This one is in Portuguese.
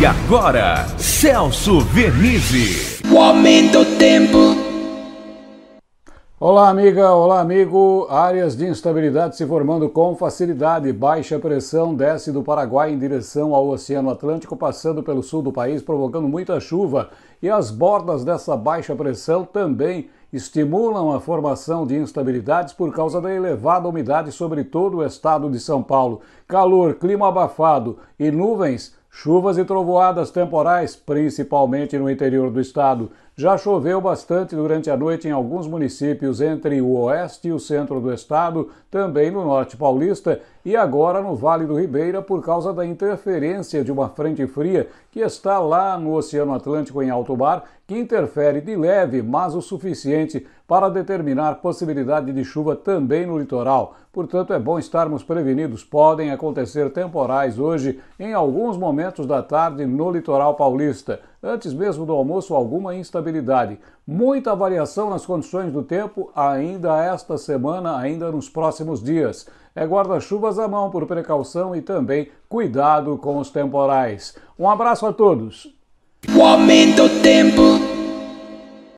E agora, Celso Vernizzi. O aumento do tempo. Olá, amiga, olá, amigo. Áreas de instabilidade se formando com facilidade. Baixa pressão desce do Paraguai em direção ao Oceano Atlântico, passando pelo sul do país, provocando muita chuva. E as bordas dessa baixa pressão também estimulam a formação de instabilidades por causa da elevada umidade sobre todo o estado de São Paulo. Calor, clima abafado e nuvens Chuvas e trovoadas temporais, principalmente no interior do estado. Já choveu bastante durante a noite em alguns municípios entre o oeste e o centro do estado, também no norte paulista e agora no Vale do Ribeira por causa da interferência de uma frente fria que está lá no Oceano Atlântico em alto mar, que interfere de leve, mas o suficiente para determinar possibilidade de chuva também no litoral. Portanto, é bom estarmos prevenidos. Podem acontecer temporais hoje em alguns momentos da tarde no litoral paulista antes mesmo do almoço, alguma instabilidade. Muita variação nas condições do tempo ainda esta semana, ainda nos próximos dias. É guarda-chuvas à mão por precaução e também cuidado com os temporais. Um abraço a todos. O aumento do tempo.